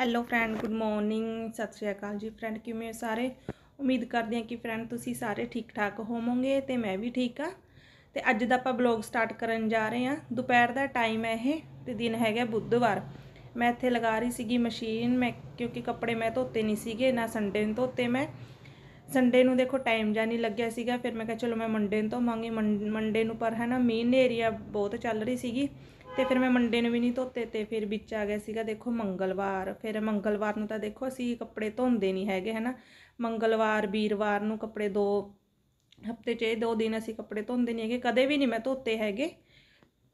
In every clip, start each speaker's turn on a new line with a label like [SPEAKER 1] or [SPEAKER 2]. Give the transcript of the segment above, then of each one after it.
[SPEAKER 1] hello friend good morning ਸਤਿ ਸ਼੍ਰੀ ਅਕਾਲ ਜੀ friend ਕਿਵੇਂ ਹੋ ਸਾਰੇ ਉਮੀਦ ਕਰਦੇ ਹਾਂ ਕਿ ਫਰੈਂਡ ਤੁਸੀਂ ਸਾਰੇ ਠੀਕ ਠਾਕ ਹੋਵੋਗੇ ਤੇ ਮੈਂ ਵੀ ਠੀਕ ਆ ਤੇ ਅੱਜ ਦਾ ਆਪਾਂ ਬਲੌਗ ਸਟਾਰਟ ਕਰਨ ਜਾ ਰਹੇ ਹਾਂ ਦੁਪਹਿਰ ਦਾ ਟਾਈਮ ਹੈ ਇਹ ਤੇ ਦਿਨ ਹੈਗਾ ਬੁੱਧਵਾਰ ਮੈਂ ਇੱਥੇ ਲਗਾ ਰਹੀ ਸੀਗੀ ਮਸ਼ੀਨ ਮੈਂ ਕਿਉਂਕਿ ਕੱਪੜੇ ਮੈਂ ਧੋਤੇ ਨਹੀਂ ਸੀਗੇ ਨਾ ਸੰਡੇ ਨੂੰ ਧੋਤੇ ਮੈਂ ਸੰਡੇ ਨੂੰ ਦੇਖੋ ਟਾਈਮ ਜਾਂ ਨਹੀਂ ਲੱਗਿਆ ਸੀਗਾ ਫਿਰ ਮੈਂ ਕਿਹਾ ਚਲੋ ਮੈਂ ਮੰਡੇ ਨੂੰ ਧੋਵਾਂਗੀ ਮੰਡੇ ਨੂੰ ਪਰ ਹੈ ਨਾ ਮੇਨ ਏਰੀਆ ਬਹੁਤ ਚੱਲ ਰਹੀ ਸੀਗੀ ਤੇ ਫਿਰ ਮੈਂ ਮੰਡੇ ਨੂੰ ਵੀ ਨਹੀਂ ਧੋਤੇ ਤੇ ਫਿਰ ਵਿੱਚ ਆ ਗਿਆ ਸੀਗਾ ਦੇਖੋ ਮੰਗਲਵਾਰ ਫਿਰ ਮੰਗਲਵਾਰ ਨੂੰ ਤਾਂ ਦੇਖੋ ਅਸੀਂ ਕੱਪੜੇ ਧੋਂਦੇ ਨਹੀਂ ਹੈਗੇ ਹਨਾ ਮੰਗਲਵਾਰ ਵੀਰਵਾਰ ਨੂੰ ਕੱਪੜੇ ਦੋ ਹਫਤੇ 'ਚ ਇਹ ਦੋ ਦਿਨ ਅਸੀਂ ਕੱਪੜੇ ਧੋਂਦੇ ਨਹੀਂ ਹੈਗੇ ਕਦੇ ਵੀ ਨਹੀਂ ਮੈਂ ਧੋਤੇ ਹੈਗੇ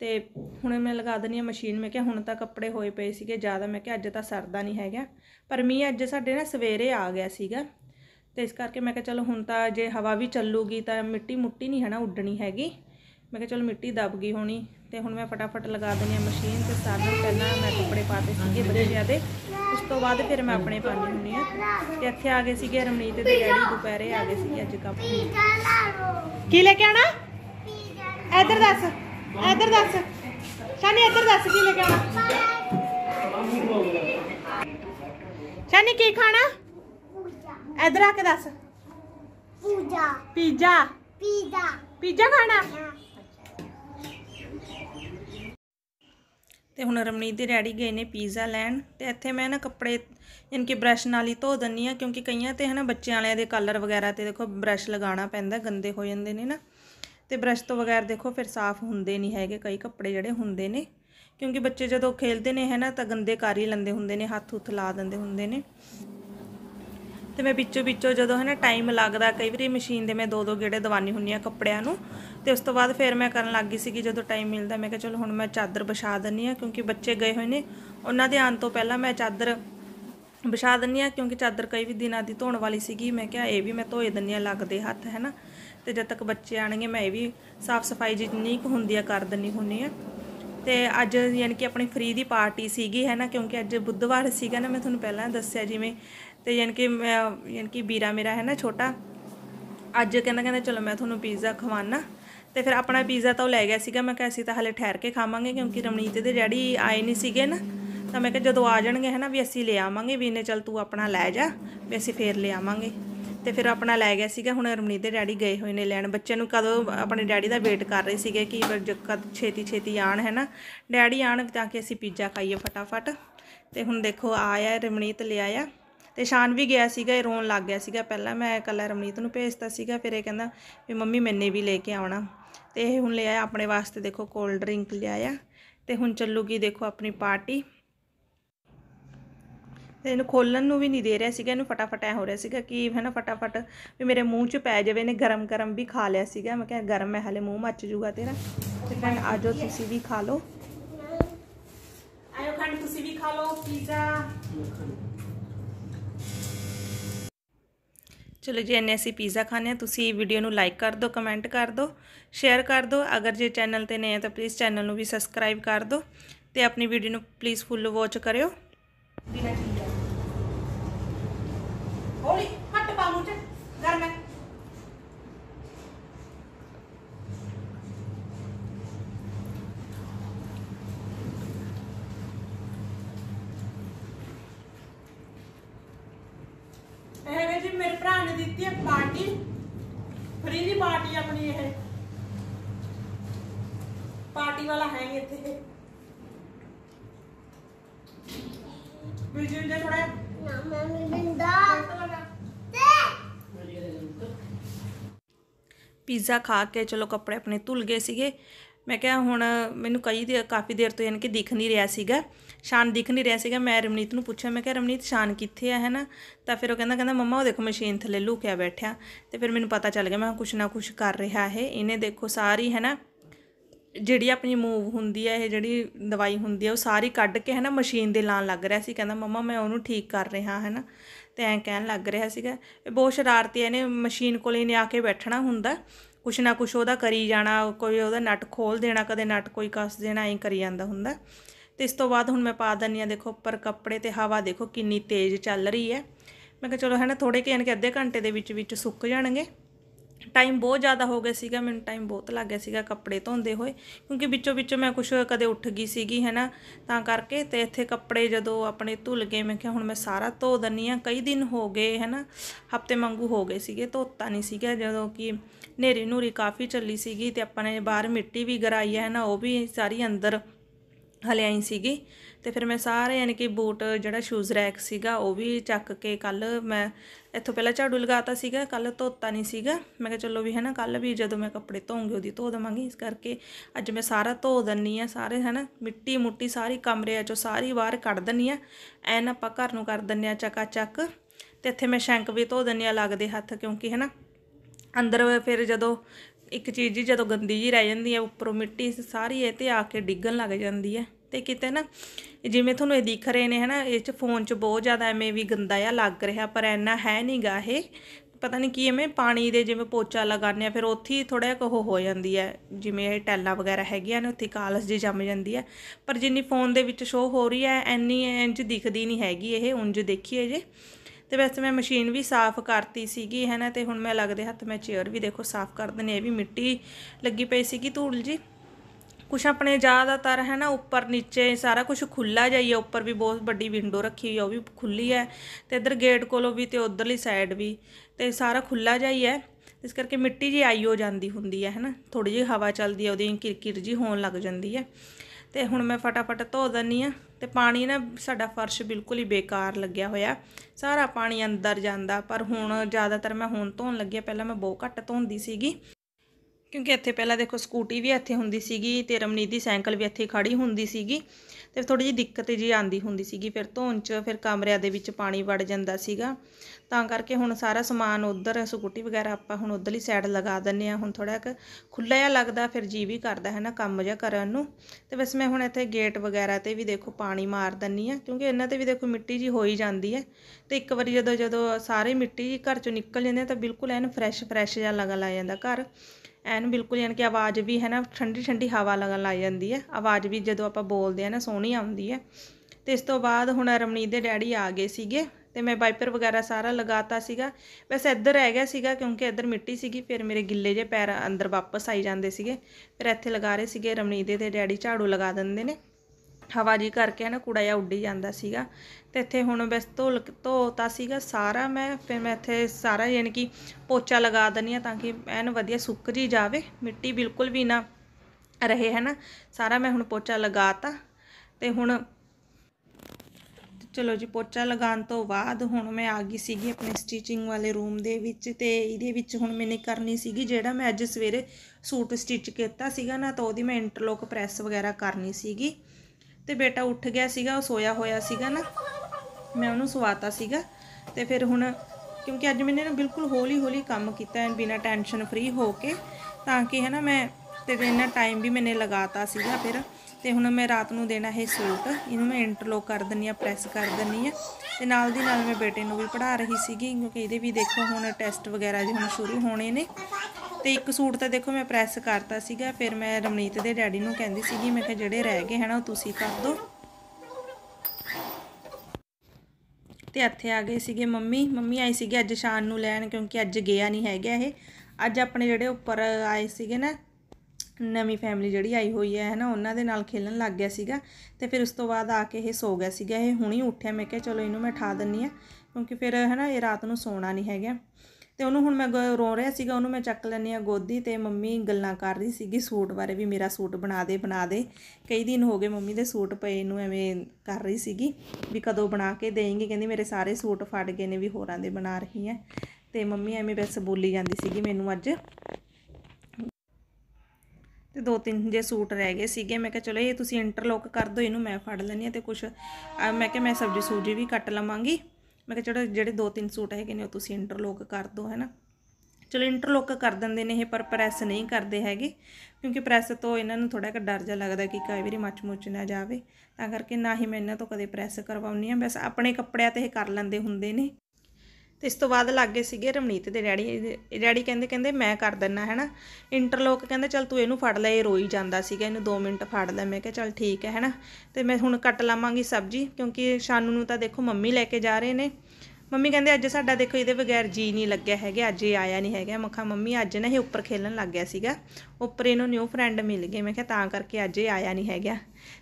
[SPEAKER 1] ਤੇ ਹੁਣ ਮੈਂ ਲਗਾ ਦਨੀ ਆ ਮਸ਼ੀਨ ਮੈਂ ਕਿਹਾ ਹੁਣ ਤਾਂ ਕੱਪੜੇ ਹੋਏ ਪਏ ਸੀਗੇ ਜ਼ਿਆਦਾ ਮੈਂ ਕਿਹਾ ਅੱਜ ਤਾਂ ਸਰਦਾ ਨਹੀਂ ਹੈਗਾ ਪਰ ਮੀਂਹ ਅੱਜ ਸਾਡੇ ਨਾ ਸਵੇਰੇ ਆ ਗਿਆ ਸੀਗਾ ਤੇ ਇਸ ਕਰਕੇ ਮੈਂ ਕਿਹਾ ਚਲੋ ਹੁਣ ਤਾਂ ਜੇ ਹਵਾ ਵੀ ਚੱਲੂਗੀ ਤਾਂ ਮਿੱਟੀ ਮੁੱਟੀ ਨਹੀਂ ਹੈ ਨਾ ਉੱਡਣੀ ਹੈਗੀ ਮੈਂ ਕਿਹਾ ਚਲੋ ਮਿੱਟੀ ਦਬ ਗਈ ਹੋਣੀ ਤੇ ਹੁਣ ਮੈਂ ਫਟਾਫਟ ਲਗਾ ਦਿੰਦੀ ਆ ਮਸ਼ੀਨ ਤੇ ਸਾਰਾ ਪਹਿਲਾਂ ਮੈਂ ਕੱਪੜੇ ਪਾਤੇ ਸੀਗੇ ਬੱਚਿਆਂ ਦੇ ਉਸ ਤੋਂ ਬਾਅਦ ਫਿਰ ਮੈਂ ਆਪਣੇ ਪਾਣੀ ਹੁੰਨੀ ਆ ਤੇ ਇੱਥੇ ਆ ਗਏ ਸੀਗੇ ਰਮਨੀਤ ਤੇ ਡੈਡੀ ਦੁਪਹਿਰੇ ਆ ਗਏ ਸੀਗੇ ਅੱਜ ਕੱਪ ਕੀ ਲੈ ਕੇ ਆਣਾ ਇੱਧਰ ਦੱਸ ਇੱਧਰ ਦੱਸ ਸ਼ਾਨੀ ਇੱਧਰ ਦੱਸ ਕੀ ਲੈ ਕੇ ਆਣਾ ਸ਼ਾਨੀ ਕੀ ਖਾਣਾ ਇੱਧਰ ਆ ਕੇ ਦੱਸ ਪੂਜਾ ਪੀਜ਼ਾ ਪੀਜ਼ਾ ਪੀਜ਼ਾ ਖਾਣਾ ਤੇ ਹੁਣ ਰਮਨੀਤ ਦੇ ਰੈਡੀ ਗਏ ਨੇ ਪੀਜ਼ਾ ਲੈਣ ਤੇ ਇੱਥੇ ਮੈਂ ਨਾ ਕੱਪੜੇ ਇਨਕੇ ਬ੍ਰਸ਼ ਨਾਲ ਹੀ ਧੋ ਦਿੰਨੀ ਆ ਕਿਉਂਕਿ ਕਈਆਂ ਤੇ ਹਨਾ ਬੱਚਿਆਂ ਵਾਲਿਆਂ ਦੇ ਕਲਰ ਵਗੈਰਾ ਤੇ ਦੇਖੋ ਬ੍ਰਸ਼ ਲਗਾਉਣਾ ਪੈਂਦਾ ਗੰਦੇ ਹੋ ਜਾਂਦੇ ਨੇ ਨਾ ਤੇ ਬ੍ਰਸ਼ ਤੋਂ ਬਗੈਰ ਦੇਖੋ ਫਿਰ ਸਾਫ਼ ਹੁੰਦੇ ਨਹੀਂ ਹੈਗੇ ਕਈ ਕੱਪੜੇ ਜਿਹੜੇ ਹੁੰਦੇ ਨੇ ਕਿਉਂਕਿ ਬੱਚੇ ਜਦੋਂ ਖੇਲਦੇ ਨੇ ਹੈ ਨਾ ਤਾਂ ਗੰਦੇ ਕਰ ਹੀ ਲੈਂਦੇ ਹੁੰਦੇ ਨੇ ਹੱਥ ਹੁੱਥ ਲਾ ਦਿੰਦੇ ਹੁੰਦੇ ਨੇ ਤੇ ਮੈਂ ਵਿੱਚੋਂ ਵਿੱਚੋਂ ਜਦੋਂ ਹੈ ਨਾ ਟਾਈਮ ਲੱਗਦਾ ਕਈ ਵਾਰੀ ਮਸ਼ੀਨ ਦੇ ਮੈਂ ਦੋ ਦੋ ਗੇੜੇ ਦਵਾਨੀ ਹੁੰਨੀ ਆ ਕੱਪੜਿਆਂ ਨੂੰ ਤੇ ਉਸ ਤੋਂ ਬਾਅਦ ਫਿਰ ਮੈਂ ਕਰਨ ਲੱਗ ਗਈ ਸੀਗੀ ਜਦੋਂ ਟਾਈਮ ਮਿਲਦਾ ਮੈਂ ਕਿਹਾ ਚਲੋ ਹੁਣ ਮੈਂ ਚਾਦਰ ਵਿਛਾ ਦਿੰਨੀ ਆ ਕਿਉਂਕਿ ਬੱਚੇ ਗਏ ਹੋਏ ਨੇ ਉਹਨਾਂ ਦੇ ਆਉਣ ਤੋਂ ਪਹਿਲਾਂ ਮੈਂ ਚਾਦਰ ਵਿਛਾ ਦਿੰਨੀ ਆ ਕਿਉਂਕਿ ਚਾਦਰ ਕਈ ਵੀ ਦਿਨਾਂ ਦੀ ਧੋਣ ਵਾਲੀ ਸੀਗੀ ਮੈਂ ਕਿਹਾ ਇਹ ਵੀ ਮੈਂ ਧੋਏ ਦਿੰਨੀ ਆ ਲੱਗਦੇ ਹੱਥ ਹੈ ਨਾ ਤੇ ਜਦ ਤੱਕ ਬੱਚੇ ਆਣਗੇ ਮੈਂ ਇਹ ਵੀ ਸਾਫ਼ ਸਫਾਈ ਜਿੰਨੀ ਕੁ ਹੁੰਦੀ ਆ ਕਰ ਦਿੰਨੀ ਹੁੰਨੀ ਆ ਤੇ ਅੱਜ ਯਾਨੀ ਕਿ ਆਪਣੀ ਫ੍ਰੀ ਦੀ ਪਾਰਟੀ ਸੀਗੀ ਹੈ ਨਾ ਕਿਉਂਕਿ ਅੱਜ ਬੁੱਧਵਾਰ ਸੀਗਾ ਨਾ ਮੈਂ ਤੁਹਾਨੂੰ ਪਹਿਲਾਂ ਦੱਸਿਆ ਜਿਵੇਂ ਤੇ ਯਾਨੀ ਕਿ ਯਾਨੀ ਕਿ ਵੀਰਾ ਮੇਰਾ ਹੈ ਨਾ ਛੋਟਾ ਅੱਜ ਕਹਿੰਦਾ ਕਹਿੰਦਾ ਚਲੋ ਮੈਂ ਤੁਹਾਨੂੰ ਪੀਜ਼ਾ ਖਵਾਣਾ ਤੇ ਫਿਰ ਆਪਣਾ ਪੀਜ਼ਾ ਤਾਂ ਉਹ ਲੈ ਗਿਆ ਸੀਗਾ ਮੈਂ ਕਿਹਾ ਅਸੀਂ ਤਾਂ ਹਲੇ ਠਹਿਰ ਕੇ ਖਾਵਾਂਗੇ ਕਿਉਂਕਿ ਰਮਣੀਤ ਦੇ ਡੈਡੀ ਆਏ ਨਹੀਂ ਸੀਗੇ ਨਾ ਤਾਂ ਮੈਂ ਕਿਹਾ ਜਦੋਂ ਆ ਜਾਣਗੇ ਹੈ ਨਾ ਵੀ ਅਸੀਂ ਲੈ ਆਵਾਂਗੇ ਵੀ ਇਹਨੇ ਚਲ ਤੂੰ ਆਪਣਾ ਲੈ ਜਾ ਵੀ ਅਸੀਂ ਫੇਰ ਲੈ ਆਵਾਂਗੇ ਤੇ ਫਿਰ ਆਪਣਾ ਲੈ ਗਿਆ ਸੀਗਾ ਹੁਣ ਰਮਨੀਤ ਦੇ ਡੈਡੀ ਗਏ ਹੋਏ ਨੇ ਲੈਣ ਬੱਚਿਆਂ ਨੂੰ ਕਦੋਂ ਆਪਣੇ ਡੈਡੀ ਦਾ ਵੇਟ ਕਰ ਰਹੇ ਸੀਗੇ ਕਿ ਜੱਕਾ ਛੇਤੀ ਛੇਤੀ ਆਣ ਹੈ ਨਾ ਡੈਡੀ ਆਣ ਤਾਂ ਕਿ ਅਸੀਂ ਪੀਜ਼ਾ ਖਾਈਏ ਫਟਾਫਟ ਤੇ ਹੁਣ ਦੇਖੋ ਆਇਆ ਰਮਨੀਤ ਲੈ ਆਇਆ ਤੇ ਸ਼ਾਨ ਵੀ ਗਿਆ ਸੀਗਾ ਇਹ ਰੋਣ ਲੱਗ ਗਿਆ ਸੀਗਾ ਪਹਿਲਾਂ ਮੈਂ ਇਕੱਲਾ ਰਮਨੀਤ ਨੂੰ ਭੇਜਤਾ ਸੀਗਾ ਫਿਰ ਇਹ ਕਹਿੰਦਾ ਵੀ ਮੰਮੀ ਮੈਨੇ ਵੀ ਲੈ ਕੇ ਆਉਣਾ ਤੇ ਇਹ ਹੁਣ ਲੈ ਆਇਆ ਆਪਣੇ ਵਾਸਤੇ ਦੇਖੋ ਕੋਲਡ ਡਰਿੰਕ ਲਿਆਇਆ ਤੇ ਹੁਣ ਚੱਲੂਗੀ ਦੇਖੋ ਆਪਣੀ ਪਾਰਟੀ ਤੇ ਇਹਨੂੰ ਖੋਲਣ ਨੂੰ ਵੀ ਨਹੀਂ ਦੇ ਰਿਹਾ ਸੀਗਾ ਇਹਨੂੰ ਫਟਾਫਟ ਐ ਹੋ ਰਿਹਾ ਸੀਗਾ ਕਿ ਹੈ ਨਾ ਫਟਾਫਟ ਵੀ ਮੇਰੇ ਮੂੰਹ 'ਚ ਪੈ ਜਾਵੇ ਨੇ ਗਰਮ ਗਰਮ ਵੀ ਖਾ ਲਿਆ ਸੀਗਾ ਮੈਂ ਕਿਹਾ ਗਰਮ ਹੈ ਹਲੇ ਮੂੰਹ ਮੱਚ ਜੂਗਾ ਤੇਰਾ ਤੇ ਫਿਰ ਆਜੋ ਤੁਸੀਂ ਵੀ ਖਾ ਲਓ ਆਇਓ ਖਾਣ ਤੁਸੀਂ ਵੀ ਖਾ ਲਓ ਪੀਜ਼ਾ ਚਲੋ ਜੀ ਐਨੇ ਅਸੀਂ ਪੀਜ਼ਾ ਖਾਣੇ ਆ ਤੁਸੀਂ ਵੀਡੀਓ ਨੂੰ ਲਾਈਕ ਕਰ ਦਿਓ ਕਮੈਂਟ ਕਰ ਦਿਓ ਸ਼ੇਅਰ ਕਰ ਦਿਓ ਅਗਰ ਜੇ ਚੈਨਲ ਤੇ ਨਏ ਆ ਤਾਂ ਪਲੀਜ਼ ਚੈਨਲ ਨੂੰ ਵੀ ਸਬਸਕ੍ਰਾਈਬ ਕਰ ਦਿਓ ਤੇ ਆਪਣੀ ਵੀਡੀਓ ਨੂੰ ਪਲੀਜ਼ ਫੁੱਲ ਵਾਚ ਕਰਿਓ बोली हट पाऊ घर में मेरे दी है पार्टी फ्री की पार्टी अपनी यह पार्टी वाला है थोड़ा ਪੀਜ਼ਾ ਖਾ ਕੇ ਚਲੋ ਕੱਪੜੇ ਆਪਣੇ ਧੁੱਲ ਗਏ ਸੀਗੇ ਮੈਂ ਕਿਹਾ ਹੁਣ ਮੈਨੂੰ ਕਈ ਦੇ ਕਾਫੀ ਦੇਰ ਤੋਂ ਯਾਨੀ ਕਿ ਦਿਖ ਨਹੀਂ ਰਿਹਾ ਸੀਗਾ ਸ਼ਾਨ ਦਿਖ ਨਹੀਂ ਰਿਹਾ ਸੀਗਾ ਮੈਂ ਰਮਨੀਤ ਨੂੰ ਪੁੱਛਿਆ ਮੈਂ ਕਿਹਾ ਰਮਨੀਤ ਸ਼ਾਨ ਕਿੱਥੇ ਆ ਹੈਨਾ ਤਾਂ ਫਿਰ ਉਹ ਕਹਿੰਦਾ ਕਹਿੰਦਾ ਮੰਮਾ ਉਹ ਦੇਖੋ ਮਸ਼ੀਨ ਥੱਲੇ ਲੁਕਿਆ ਬੈਠਿਆ ਤੇ ਫਿਰ ਮੈਨੂੰ ਪਤਾ ਚੱਲ ਗਿਆ ਮੈਂ ਕੁਛ ਨਾ ਕੁਛ ਕਰ ਰਿਹਾ ਹੈ ਇਹਨੇ ਦੇਖੋ ਸਾਰੀ ਹੈਨਾ ਜਿਹੜੀ ਆਪਣੀ ਮੂਵ ਹੁੰਦੀ ਹੈ ਇਹ ਜਿਹੜੀ ਦਵਾਈ ਹੁੰਦੀ ਹੈ ਉਹ ਸਾਰੀ ਕੱਢ ਕੇ ਹੈਨਾ ਮਸ਼ੀਨ ਦੇ ਲਾਣ ਲੱਗ ਰਿਹਾ ਸੀ ਕਹਿੰਦਾ ਮੰਮਾ ਮੈਂ ਉਹਨੂੰ ਠੀਕ ਕਰ ਰਿਹਾ ਹੈਨਾ ਤੇ ਐ ਕਹਿਣ ਲੱਗ ਰਿਹਾ ਸੀਗਾ ਇਹ ਬਹੁਤ ਸ਼ਰਾਰਤੀ ਐ ਨੇ ਮਸ਼ੀਨ ਕੋਲੇ ਨੇ ਆ ਕੇ ਬੈਠਣਾ ਹੁੰਦਾ ਕੁਛ ਨਾ ਕੁਛ ਉਹਦਾ ਕਰੀ ਜਾਣਾ ਕੋਈ ਉਹਦਾ ਨਟ ਖੋਲ ਦੇਣਾ ਕਦੇ ਨਟ ਕੋਈ ਕੱਸ ਦੇਣਾ ਐਂ ਕਰੀ ਜਾਂਦਾ ਹੁੰਦਾ ਤੇ ਇਸ ਤੋਂ ਬਾਅਦ ਹੁਣ ਮੈਂ ਪਾ ਦਨੀ ਆ ਦੇਖੋ ਉੱਪਰ ਕੱਪੜੇ ਤੇ ਹਵਾ ਦੇਖੋ ਕਿੰਨੀ ਤੇਜ਼ ਚੱਲ ਰਹੀ ਐ ਮੈਂ ਕਿਹਾ ਚਲੋ ਹੈਨਾ ਥੋੜੇ ਕਿ ਇਹਨਾਂ ਕਿ ਅੱਧੇ ਘੰਟੇ ਦੇ ਵਿੱਚ ਵਿੱਚ ਸੁੱਕ ਜਾਣਗੇ ਟਾਈਮ ਬਹੁਤ ਜ਼ਿਆਦਾ ਹੋ ਗਿਆ ਸੀਗਾ ਮੈਨੂੰ ਟਾਈਮ ਬਹੁਤ ਲੱਗ ਗਿਆ ਸੀਗਾ ਕੱਪੜੇ ਧੋਂਦੇ ਹੋਏ ਕਿਉਂਕਿ ਵਿੱਚੋਂ ਵਿੱਚੋਂ ਮੈਂ ਕੁਛ ਕਦੇ ਉੱਠ ਗਈ ਸੀਗੀ ਹੈਨਾ ਤਾਂ ਕਰਕੇ ਤੇ ਇੱਥੇ ਕੱਪੜੇ ਜਦੋਂ ਆਪਣੇ ਧੁੱਲ ਗਏ ਮੈਂ ਕਿਹਾ ਹੁਣ ਮੈਂ ਸਾਰਾ ਧੋ ਦਨੀ ਆ ਕਈ ਦਿਨ ਹੋ ਗਏ ਹੈਨਾ ਹਫਤੇ ਮੰਗੂ ਹੋ ਗਏ ਸੀਗੇ ਧੋਤਾ ਨਹੀਂ ਸੀਗਾ ਜਦੋਂ ਕਿ ਨੇਰੀ ਨੂਰੀ ਕਾਫੀ ਚੱਲੀ ਸੀਗੀ ਤੇ ਆਪਾਂ ਨੇ ਬਾਹਰ ਮਿੱਟੀ ਵੀ ਗਰਾਈ ਹੈ ਨਾ ਉਹ ਵੀ ਸਾਰੀ ਅੰਦਰ ਆਈ ਸੀਗੀ ਤੇ ਫਿਰ ਮੈਂ ਸਾਰੇ ਯਾਨੀ ਕਿ ਬੂਟ ਜਿਹੜਾ ਸ਼ੂਜ਼ ਰੈਕ ਸੀਗਾ ਉਹ ਵੀ ਚੱਕ ਕੇ ਕੱਲ ਮੈਂ ਇੱਥੋਂ ਪਹਿਲਾਂ ਝਾੜੂ ਲਗਾਤਾ ਸੀਗਾ ਕੱਲ ਧੋਤਾ ਨਹੀਂ ਸੀਗਾ ਮੈਂ ਕਿਹਾ ਚਲੋ ਵੀ ਹੈ ਨਾ ਕੱਲ ਵੀ ਜਦੋਂ ਮੈਂ ਕੱਪੜੇ ਧੋਉਂਗੀ ਉਹਦੀ ਧੋ ਦਵਾਂਗੀ ਇਸ ਕਰਕੇ ਅੱਜ ਮੈਂ ਸਾਰਾ ਧੋ ਦੰਨੀ ਆ ਸਾਰੇ ਹੈ ਨਾ ਮਿੱਟੀ ਮੁੱਟੀ ਸਾਰੀ ਕਮਰੇ ਚੋਂ ਸਾਰੀ ਬਾਹਰ ਕੱਢ ਦੰਨੀ ਆ ਐਨ ਆਪਾਂ ਘਰ ਨੂੰ ਕਰ ਦੰਨੇ ਆ ਚੱਕਾ ਚੱਕ ਤੇ ਇੱਥੇ ਮੈਂ ਸ਼ੈਂਕ ਵੀ ਧੋ ਦੰਨੀ ਆ ਲੱਗਦੇ ਹੱਥ ਕਿਉਂਕਿ ਹੈ ਨਾ ਅੰਦਰ ਫਿਰ ਜਦੋਂ ਇੱਕ ਚੀਜ਼ ਜੀ ਜਦੋਂ ਗੰਦੀ ਜੀ ਰਹਿ ਜਾਂਦੀ ਹੈ ਉੱਪਰੋਂ ਮਿੱਟੀ ਸਾਰੀ ਇਹ ਤੇ ਆ ਕੇ ਡਿੱਗਣ ਲੱਗ ਜਾਂਦੀ ਹੈ ਤੇ ਕਿਤੇ ਨਾ ਜਿਵੇਂ ਤੁਹਾਨੂੰ ਇਹ ਦਿਖ ਰਹੇ ਨੇ ਹਨਾ ਇਹ ਚ ਫੋਨ ਚ ਬਹੁਤ ਜ਼ਿਆਦਾ ਐਵੇਂ ਵੀ ਗੰਦਾ ਆ ਲੱਗ ਰਿਹਾ ਪਰ ਐਨਾ ਹੈ ਨਹੀਂਗਾ ਇਹ ਪਤਾ ਨਹੀਂ ਕੀ ਐਵੇਂ ਪਾਣੀ ਦੇ ਜਿਵੇਂ ਪੋਚਾ ਲਗਾਉਂਦੇ ਆ ਫਿਰ ਉੱਥੇ ਥੋੜਾ ਜਿਹਾ ਉਹ ਹੋ ਜਾਂਦੀ ਹੈ ਜਿਵੇਂ ਇਹ ਟੈਲਾ ਵਗੈਰਾ ਹੈਗੀਆਂ ਨੇ ਉੱਥੇ ਕਾਲਸ ਜੀ ਜੰਮ ਜਾਂਦੀ ਹੈ ਪਰ ਜਿੰਨੀ ਫੋਨ ਦੇ ਵਿੱਚ ਸ਼ੋ ਹੋ ਰਹੀ ਹੈ ਐਨੀ ਇੰਜ ਦਿਖਦੀ ਨਹੀਂ ਹੈਗੀ ਇਹ ਉਂਝ ਦੇਖੀਏ ਜੇ ਤੇ ਵੈਸੇ ਮੈਂ ਮਸ਼ੀਨ ਵੀ ਸਾਫ਼ ਕਰਤੀ ਸੀਗੀ ਹੈ ਨਾ ਤੇ ਹੁਣ ਮੈਂ ਲੱਗਦੇ ਹੱਥ ਮੈਂ ਚੇਅਰ ਵੀ ਦੇਖੋ ਸਾਫ਼ ਕਰ ਦਨੇ ਇਹ ਵੀ ਮਿੱਟੀ ਲੱਗੀ ਪਈ ਸੀਗੀ ਧੂੜ ਜੀ ਕੁਛ ਆਪਣੇ ਜ਼ਿਆਦਾਤਰ ਹੈ ਨਾ ਉੱਪਰ ਨੀਚੇ ਸਾਰਾ ਕੁਝ ਖੁੱਲਾ ਜਾਈ ਹੈ ਉੱਪਰ ਵੀ ਬਹੁਤ ਵੱਡੀ ਵਿੰਡੋ ਰੱਖੀ ਹੋਈ ਹੈ ਉਹ ਵੀ ਖੁੱਲੀ ਹੈ ਤੇ ਇਧਰ ਗੇਟ ਕੋਲੋਂ ਵੀ ਤੇ ਉਧਰਲੀ ਸਾਈਡ ਵੀ ਤੇ ਸਾਰਾ ਖੁੱਲਾ ਜਾਈ ਹੈ ਇਸ ਕਰਕੇ ਮਿੱਟੀ ਜੀ ਆਈ ਹੋ ਜਾਂਦੀ ਹੁੰਦੀ ਹੈ ਹਨਾ ਥੋੜੀ ਜਿਹੀ ਹਵਾ ਚੱਲਦੀ ਹੈ ਉਹਦੀ ਕਿਰਕਿਰ ਜੀ ਹੋਣ ਲੱਗ ਜਾਂਦੀ ਹੈ ਤੇ ਹੁਣ ਮੈਂ ਫਟਾਫਟ ਧੋ ਦਨੀ ਆ ਤੇ ਪਾਣੀ ਨਾ ਸਾਡਾ ਫਰਸ਼ ਬਿਲਕੁਲ ਹੀ ਬੇਕਾਰ ਲੱਗਿਆ ਹੋਇਆ ਸਾਰਾ ਪਾਣੀ ਅੰਦਰ ਜਾਂਦਾ ਪਰ ਹੁਣ ਜ਼ਿਆਦਾਤਰ ਮੈਂ ਹੁਣ ਧੋਣ ਲੱਗਿਆ ਪਹਿਲਾਂ ਮੈਂ ਬਹੁਤ ਘੱਟ ਧੋਂਦੀ ਸੀਗੀ ਕਿਉਂਕਿ ਇੱਥੇ ਪਹਿਲਾਂ ਦੇਖੋ ਸਕੂਟੀ ਵੀ ਇੱਥੇ ਹੁੰਦੀ ਸੀਗੀ ਤੇ ਰਮਨੀਤ ਦੀ ਸਾਈਕਲ ਵੀ ਇੱਥੇ ਖੜੀ ਹੁੰਦੀ ਸੀਗੀ ਤੇ ਥੋੜੀ ਜਿਹੀ ਦਿੱਕਤ ਜੀ ਆਂਦੀ ਹੁੰਦੀ ਸੀਗੀ ਫਿਰ ਧੋਣ 'ਚ ਫਿਰ ਕਮਰਿਆਂ ਦੇ ਵਿੱਚ ਪਾਣੀ ਵੜ ਜਾਂਦਾ ਸੀਗਾ ਤਾਂ ਕਰਕੇ ਹੁਣ ਸਾਰਾ ਸਮਾਨ ਉਧਰ ਸਕੂਟੀ ਵਗੈਰਾ ਆਪਾਂ ਹੁਣ ਉਧਰਲੀ ਸਾਈਡ ਲਗਾ ਦਿੰਨੇ ਆ ਹੁਣ ਥੋੜਾ ਕ ਖੁੱਲਾ ਜਿਹਾ ਲੱਗਦਾ ਫਿਰ ਜੀ ਵੀ ਕਰਦਾ ਹੈ ਨਾ ਕੰਮ ਜਿਹਾ ਕਰਨ ਨੂੰ ਤੇ ਬਸ ਮੈਂ ਹੁਣ ਇੱਥੇ ਗੇਟ ਵਗੈਰਾ ਤੇ ਵੀ ਦੇਖੋ ਪਾਣੀ ਮਾਰ ਦਿੰਨੀ ਆ ਕਿਉਂਕਿ ਇਹਨਾਂ ਤੇ ਵੀ ਦੇਖੋ ਮਿੱਟੀ ਜੀ ਹੋਈ ਜਾਂਦੀ ਹੈ ਤੇ ਇੱਕ ਵਾਰੀ ਜਦੋਂ ਜਦੋਂ ਸਾਰੀ ਮਿੱਟੀ ਘਰ ਚੋਂ ਨਿਕਲ ਜਾਂਦੇ ਤਾਂ ਬਿਲਕੁਲ ਐਨ ਫਰੈਸ਼ ਫਰੈਸ਼ ਜਿਹਾ ਲੱਗਣ ਲੱਗ ਜਾਂਦਾ ਘਰ ਐਨ ਬਿਲਕੁਲ ਯਾਨੀ ਕਿ ਆਵਾਜ਼ ਵੀ ਹੈ ਨਾ ਠੰਡੀ ਠੰਡੀ ਹਵਾ ਲੱਗਣ ਲੱਗ ਜਾਂਦੀ ਹੈ ਆਵਾਜ਼ ਵੀ ਜਦੋਂ ਆਪਾਂ ਬੋਲਦੇ ਆ ਨਾ ਸੋਹਣੀ ਆਉਂਦੀ ਹੈ ਤੇ ਇਸ ਤੋਂ ਬਾਅਦ ਹੁਣ ਰਮਣੀਤ ਦੇ ਡੈਡੀ ਆ ਗਏ ਸੀਗੇ ਤੇ ਮੈਂ ਵਾਈਪਰ ਵਗੈਰਾ ਸਾਰਾ ਲਗਾਤਾ ਸੀਗਾ ਵੈਸੇ ਇੱਧਰ ਰਹਿ ਗਿਆ ਸੀਗਾ ਕਿਉਂਕਿ ਇੱਧਰ ਮਿੱਟੀ ਸੀਗੀ ਫਿਰ ਮੇਰੇ ਗਿੱਲੇ ਜੇ ਪੈਰ ਅੰਦਰ ਵਾਪਸ ਆਈ ਜਾਂਦੇ ਸੀਗੇ ਫਿਰ ਇੱਥੇ ਲਗਾ ਰਹੇ ਸੀਗੇ ਰਮਣੀਤ ਦੇ ਡੈਡੀ ਝਾੜੂ ਲਗਾ ਦਿੰਦੇ ਨੇ ਹਵਾ ਜੀ ਕਰਕੇ ਨਾ ਕੂੜਾ ਜਾਂ ਉੱਡੀ ਜਾਂਦਾ ਸੀਗਾ ਤੇ ਇੱਥੇ ਹੁਣ ਬਸ ਧੋਲ ਧੋਤਾ ਸੀਗਾ ਸਾਰਾ ਮੈਂ ਫਿਰ ਮੈਂ ਇੱਥੇ ਸਾਰਾ ਯਾਨੀ ਕਿ ਪੋਚਾ ਲਗਾ ਦਨੀ ਆ ਤਾਂ ਕਿ ਐਨ ਵਧੀਆ ਸੁੱਕ ਜੀ ਜਾਵੇ ਮਿੱਟੀ ਬਿਲਕੁਲ ਵੀ ਨਾ ਰਹੇ ਹੈ ਨਾ ਸਾਰਾ ਮੈਂ ਹੁਣ ਪੋਚਾ ਲਗਾਤਾ ਤੇ ਹੁਣ ਚਲੋ ਜੀ ਪੋਚਾ ਲਗਾਉਣ ਤੋਂ ਬਾਅਦ ਹੁਣ ਮੈਂ ਆ ਗਈ ਸੀਗੀ ਆਪਣੇ ਸਟਿਚਿੰਗ ਵਾਲੇ ਰੂਮ ਦੇ ਵਿੱਚ ਤੇ ਇਹਦੇ ਵਿੱਚ ਹੁਣ ਮੈਨੇ ਕਰਨੀ ਸੀਗੀ ਜਿਹੜਾ ਮੈਂ ਅੱਜ ਸਵੇਰੇ ਸੂਟ ਸਟਿਚ ਕੀਤਾ ਸੀਗਾ ਨਾ ਤਾਂ ਉਹਦੀ ਮੈਂ ਇੰਟਰਲੋਕ ਪ੍ਰੈਸ ਵਗੈਰਾ ਕਰਨੀ ਸੀਗੀ ਤੇ ਬੇਟਾ ਉੱਠ ਗਿਆ ਸੀਗਾ ਉਹ ਸੋਇਆ ਹੋਇਆ ਸੀਗਾ ਨਾ ਮੈਂ ਉਹਨੂੰ ਸਵਾਤਾ ਸੀਗਾ ਤੇ ਫਿਰ ਹੁਣ ਕਿਉਂਕਿ ਅੱਜ ਮੈਨੇ ਨਾ ਬਿਲਕੁਲ ਹੌਲੀ ਹੌਲੀ ਕੰਮ ਕੀਤਾ ਐ ਬਿਨਾ ਟੈਨਸ਼ਨ ਫ੍ਰੀ ਹੋ ਕੇ ਤਾਂ ਕਿ ਹੈ ਨਾ ਮੈਂ ਤੇ ਇਹਨਾਂ ਟਾਈਮ ਵੀ ਮੈਨੇ ਲਗਾਤਾ ਸੀਗਾ ਫਿਰ ਤੇ ਹੁਣ ਮੈਂ ਰਾਤ ਨੂੰ ਦੇਣਾ ਇਹ ਸੂਟ ਇਹਨੂੰ ਮੈਂ ਇੰਟਰਲੋਕ ਕਰ ਦਿੰਨੀ ਆ ਪ੍ਰੈਸ ਕਰ ਦਿੰਨੀ ਆ ਤੇ ਨਾਲ ਦੀ ਨਾਲ ਮੈਂ ਬੇਟੇ ਨੂੰ ਵੀ ਪੜਾ ਰਹੀ ਸੀਗੀ ਕਿਉਂਕਿ ਇਹਦੇ ਵੀ ਦੇਖੋ ਹੁਣ ਟੈਸਟ ਵਗੈਰਾ ਜੇ ਹੁਣ ਸ਼ੁਰੂ ਹੋਣੇ ਨੇ ਤੇ ਇੱਕ ਸੂਟ ਤਾਂ ਦੇਖੋ ਮੈਂ ਪ੍ਰੈਸ ਕਰਤਾ ਸੀਗਾ ਫਿਰ ਮੈਂ ਰਮਨੀਤ ਦੇ ਡੈਡੀ ਨੂੰ ਕਹਿੰਦੀ ਸੀਗੀ ਮੈਂ ਕਿਹਾ ਜਿਹੜੇ ਰਹਿ ਗਏ ਹਨਾ ਉਹ ਤੁਸੀਂ ਕਰ ਦਿਓ ਤੇ ਇੱਥੇ ਆ ਗਏ ਸੀਗੇ ਮੰਮੀ ਮੰਮੀ ਆਈ ਸੀਗੇ ਅੱਜ ਸ਼ਾਨ ਨੂੰ ਲੈਣ ਕਿਉਂਕਿ ਅੱਜ ਗਿਆ ਨਹੀਂ ਹੈਗਾ ਇਹ ਅੱਜ ਆਪਣੇ ਜਿਹੜੇ ਉੱਪਰ ਆਏ ਸੀਗੇ ਨਾ ਨਵੀਂ ਫੈਮਿਲੀ ਜਿਹੜੀ ਆਈ ਹੋਈ ਹੈ ਹਨਾ ਉਹਨਾਂ ਦੇ ਨਾਲ ਖੇਲਣ ਲੱਗ ਗਿਆ ਸੀਗਾ ਤੇ ਫਿਰ ਉਸ ਤੋਂ ਬਾਅਦ ਆ ਕੇ ਇਹ ਸੋ ਗਿਆ ਸੀਗਾ ਇਹ ਹੁਣੀ ਉੱਠਿਆ ਮੈਂ ਕਿਹਾ ਚਲੋ ਇਹਨੂੰ ਮੈਂ ਠਾ ਦਿੰਨੀ ਆ ਕਿਉਂਕਿ ਫਿਰ ਹਨਾ ਇਹ ਰਾਤ ਨੂੰ ਸੋਣਾ ਨਹੀਂ ਹੈਗਾ ਤੇ ਉਹਨੂੰ ਹੁਣ ਮੈਂ ਰੋ ਰਿਹਾ ਸੀਗਾ ਉਹਨੂੰ ਮੈਂ ਚੱਕ ਲੈਣੀ ਆ ਗੋਦੀ ਤੇ ਮੰਮੀ ਗੱਲਾਂ ਕਰ ਰਹੀ ਸੀਗੀ ਸੂਟ ਬਾਰੇ ਵੀ ਮੇਰਾ ਸੂਟ ਬਣਾ ਦੇ ਬਣਾ ਦੇ ਕਈ ਦਿਨ ਹੋ ਗਏ ਮੰਮੀ ਦੇ ਸੂਟ ਪਏ ਨੂੰ ਐਵੇਂ ਕਰ ਰਹੀ ਸੀਗੀ ਵੀ ਕਦੋਂ ਬਣਾ ਕੇ ਦੇਣਗੇ ਕਹਿੰਦੀ ਮੇਰੇ ਸਾਰੇ ਸੂਟ ਫਟ ਗਏ ਨੇ ਵੀ ਹੋਰਾਂ ਦੇ ਬਣਾ ਰਹੀ ਐ ਤੇ ਮੰਮੀ ਐਵੇਂ ਬੱਸ ਬੋਲੀ ਜਾਂਦੀ ਸੀਗੀ ਮੈਨੂੰ ਅੱਜ ਤੇ ਦੋ ਤਿੰਨ ਜੇ ਸੂਟ ਰਹਿ ਗਏ ਸੀਗੇ ਮੈਂ ਕਿਹਾ ਚਲੋ ਇਹ ਤੁਸੀਂ ਇੰਟਰਲੋਕ ਕਰ ਦਿਓ ਇਹਨੂੰ ਮੈਂ ਫੜ ਲੈਣੀ ਆ ਤੇ ਕੁਝ ਮੈਂ ਕਿਹਾ ਮੈਂ ਸਬਜੀ ਸੂਜੀ ਵੀ ਕੱਟ ਲਵਾਂਗੀ ਮੈਂ ਕਿਹਾ ਚਲੋ ਜਿਹੜੇ ਦੋ ਤਿੰਨ ਸੂਟ ਹੈਗੇ ਨੇ ਉਹ ਤੁਸੀਂ ਇੰਟਰਲੋਕ ਕਰ ਦਿਓ ਹੈਨਾ ਚਲੋ ਇੰਟਰਲੋਕ ਕਰ ਦਿੰਦੇ ਨੇ ਇਹ ਪਰ ਪ੍ਰੈਸ ਨਹੀਂ ਕਰਦੇ ਹੈਗੇ ਕਿਉਂਕਿ ਪ੍ਰੈਸ ਤੋਂ ਇਹਨਾਂ ਨੂੰ ਥੋੜਾ ਜਿਹਾ ਡਰ ਜਿਹਾ ਲੱਗਦਾ ਕਿ ਕਈ ਵਾਰੀ ਮੱਚ ਮੁੱਚ ਨਾ ਜਾਵੇ ਤਾਂ ਕਰਕੇ ਨਾ ਹੀ ਮੈਂ ਇਹਨਾਂ ਤੋਂ ਕਦੇ ਪ੍ਰੈਸ ਕਰਵਾਉਣੀ ਆ ਬਸ ਆਪਣੇ ਕੱਪੜਿਆਂ ਤੇ ਇਹ ਕਰ ਲੈਂਦੇ ਹੁੰਦੇ ਨੇ ਤੇ ਇਸ ਤੋਂ ਬਾਅਦ ਲੱਗੇ ਸੀਗੇ ਰਮਨੀਤ ਦੇ ਡੈਡੀ ਡੈਡੀ ਕਹਿੰਦੇ ਕਹਿੰਦੇ ਮੈਂ ਕਰ ਦਿੰਨਾ ਹੈਨਾ ਇੰਟਰਲੋਕ ਕਹਿੰਦੇ ਚਲ ਤੂੰ ਇਹਨੂੰ ਫੜ ਲੈ ਇਹ ਰੋਈ ਜਾਂਦਾ ਸੀਗਾ ਇਹਨੂੰ 2 ਮਿੰਟ ਫੜ ਲੈ ਮੈਂ ਕਿਹਾ ਚਲ ਠੀਕ ਹੈ ਹੈਨਾ ਤੇ ਮੈਂ ਹੁਣ ਕੱਟ ਲਾਵਾਂਗੀ ਸਬਜੀ ਕਿਉਂਕਿ ਸ਼ਾਨੂ ਨੂੰ ਤਾਂ ਦੇਖੋ ਮੰਮੀ ਲੈ ਕੇ ਜਾ ਰਹੇ ਨੇ ਮੰਮੀ ਕਹਿੰਦੇ ਅੱਜ ਸਾਡਾ ਦੇਖੋ ਇਹਦੇ ਬਗੈਰ ਜੀ ਨਹੀਂ ਲੱਗਿਆ ਹੈਗੇ ਅੱਜ ਇਹ ਆਇਆ ਨਹੀਂ ਹੈਗਾ ਮੱਖਾ ਮੰਮੀ ਅੱਜ ਨਾ ਇਹ ਉੱਪਰ ਖੇਲਣ ਲੱਗ ਗਿਆ ਸੀਗਾ ਉੱਪਰ ਇਹਨੂੰ ਨਿਊ ਫਰੈਂਡ ਮਿਲ ਗਏ ਮੈਂ ਕਿਹਾ ਤਾਂ ਕਰਕੇ ਅੱਜ ਇਹ ਆਇਆ ਨਹੀਂ ਹੈਗਾ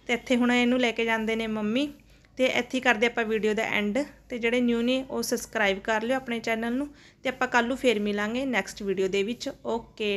[SPEAKER 1] ਤੇ ਇੱਥੇ ਹੁਣ ਇਹਨੂੰ ਲੈ ਕੇ ਜਾਂਦੇ ਨੇ ਮੰਮੀ ਤੇ ਇੱਥੇ ਕਰਦੇ ਆਪਾਂ ਵੀਡੀਓ ਦਾ ਐਂਡ ਤੇ ਜਿਹੜੇ ਨਿਊ ਨੇ ਉਹ ਸਬਸਕ੍ਰਾਈਬ ਕਰ ਲਿਓ ਆਪਣੇ ਚੈਨਲ ਨੂੰ ਤੇ ਆਪਾਂ ਕੱਲ ਨੂੰ ਫੇਰ ਮਿਲਾਂਗੇ ਨੈਕਸਟ ਵੀਡੀਓ ਦੇ ਵਿੱਚ ਓਕੇ